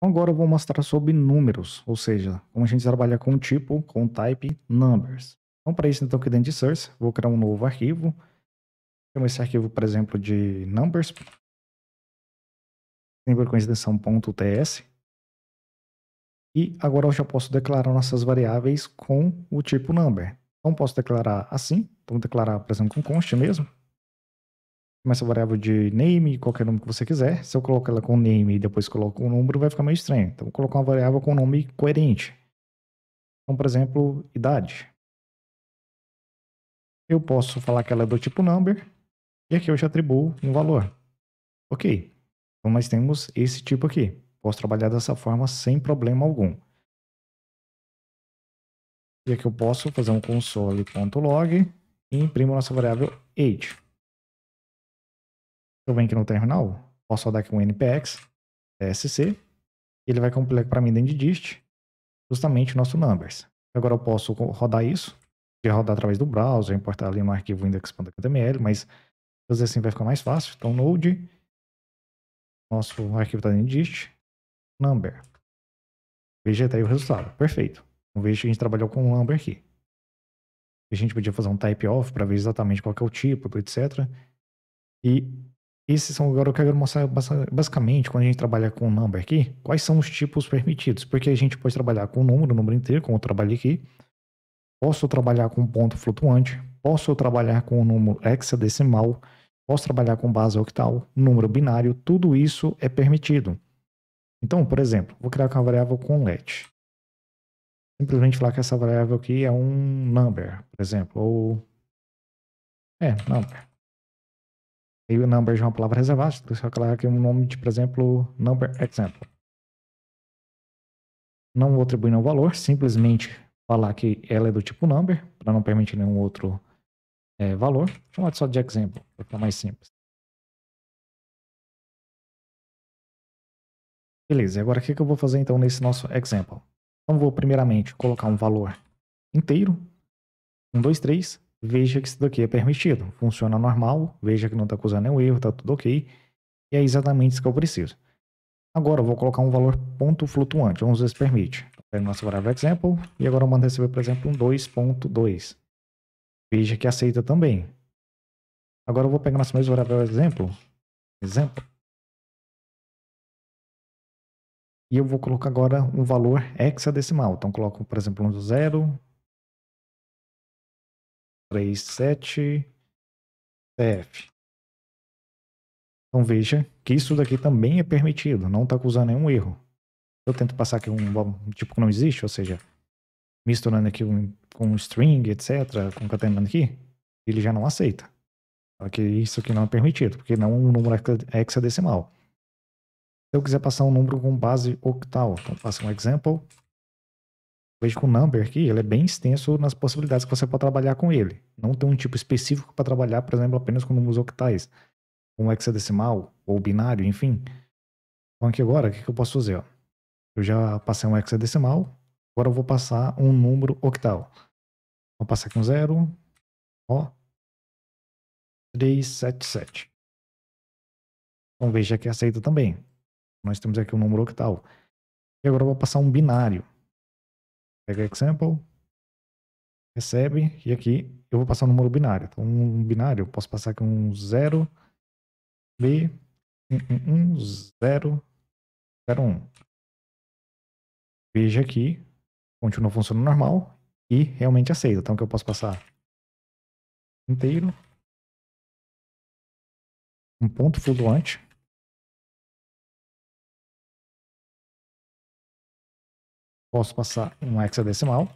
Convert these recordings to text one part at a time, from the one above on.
Agora eu vou mostrar sobre números, ou seja, como a gente trabalha com tipo, com type, numbers. Então, para isso, então, aqui dentro de source, vou criar um novo arquivo. Chamo esse arquivo, por exemplo, de numbers. Sempre com extensão .ts. E agora eu já posso declarar nossas variáveis com o tipo number. Então, posso declarar assim. Então, vou declarar, por exemplo, com const mesmo começa a variável de name, qualquer nome que você quiser. Se eu colocar ela com name e depois coloco um número, vai ficar meio estranho. Então, vou colocar uma variável com nome coerente. Então, por exemplo, idade. Eu posso falar que ela é do tipo number, e aqui eu já atribuo um valor. Ok, então nós temos esse tipo aqui. Posso trabalhar dessa forma sem problema algum. E aqui eu posso fazer um console.log e imprimo nossa variável age eu venho aqui no terminal, posso rodar aqui um npx, tsc, ele vai completar para mim dentro de dist, justamente o nosso numbers. Agora eu posso rodar isso, de rodar através do browser, importar ali no arquivo index.html, mas fazer assim vai ficar mais fácil. Então, node, nosso arquivo está dentro de dist, number. Veja aí o resultado. Perfeito. Vamos ver se a gente trabalhou com o number aqui. A gente podia fazer um type off para ver exatamente qual é o tipo, etc. E esses são agora o que eu quero mostrar basicamente quando a gente trabalha com number aqui, quais são os tipos permitidos, porque a gente pode trabalhar com o número, o número inteiro, como eu trabalhei aqui. Posso trabalhar com ponto flutuante, posso trabalhar com o número hexadecimal, posso trabalhar com base octal, número binário, tudo isso é permitido. Então, por exemplo, vou criar uma variável com let. Simplesmente falar que essa variável aqui é um number, por exemplo, ou... É, number. E o number já é uma palavra reservada, você tem que colocar aqui é um nome, de, por exemplo, number example. Não vou atribuir nenhum valor, simplesmente falar que ela é do tipo number, para não permitir nenhum outro é, valor. Vou chamar só de exemplo, para ficar mais simples. Beleza, agora o que, eu vou fazer então nesse nosso example? Então vou primeiramente colocar um valor inteiro, 1, 2, 3, veja que isso daqui é permitido. Funciona normal, veja que não está acusando nenhum erro, está tudo ok. E é exatamente isso que eu preciso. Agora eu vou colocar um valor ponto flutuante, vamos ver se permite. Pego nossa variável example e agora eu mando receber, por exemplo, um 2.2. Veja que aceita também. Agora eu vou pegar nossa mesma variável exemplo, exemplo. E eu vou colocar agora um valor hexadecimal. Então coloco, por exemplo, um 0, 37 CF. Então veja que isso daqui também é permitido, não está causando nenhum erro. Eu tento passar aqui um tipo que não existe, ou seja, misturando aqui um, com string, etc., concatenando aqui, ele já não aceita. Só que isso aqui não é permitido, porque não é um número hexadecimal. Se eu quiser passar um número com base octal, então faça um example, vejo que o number aqui ele é bem extenso nas possibilidades que você pode trabalhar com ele. Não tem um tipo específico para trabalhar, por exemplo, apenas com números octais, com hexadecimal ou binário, enfim. Então aqui agora, o que, que eu posso fazer? Ó? Eu já passei um hexadecimal, agora eu vou passar um número octal. Vou passar aqui um zero, ó, 377. Então veja que é aceita também. Nós temos aqui um número octal. E agora eu vou passar um binário. Pega example, recebe, e aqui eu vou passar um número binário. Então, um binário, eu posso passar aqui um 0, B, 1, 1, 0, 0, 1. Veja aqui, continua funcionando normal e realmente aceita. Então, que eu posso passar inteiro, um ponto flutuante, Posso passar um hexadecimal.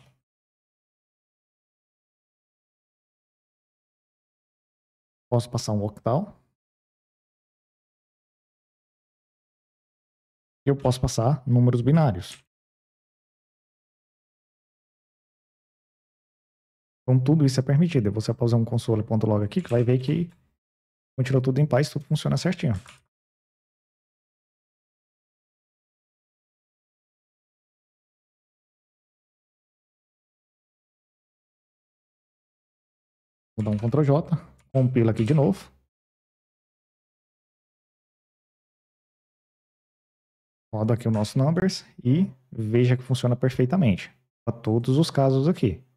Posso passar um octal. Eu posso passar números binários. Então tudo isso é permitido. Eu vou só pausar um console.log aqui, que vai ver que continua tudo em paz, tudo funciona certinho. Vou dar um Ctrl J, compila aqui de novo. Roda aqui o nosso numbers e veja que funciona perfeitamente para todos os casos aqui.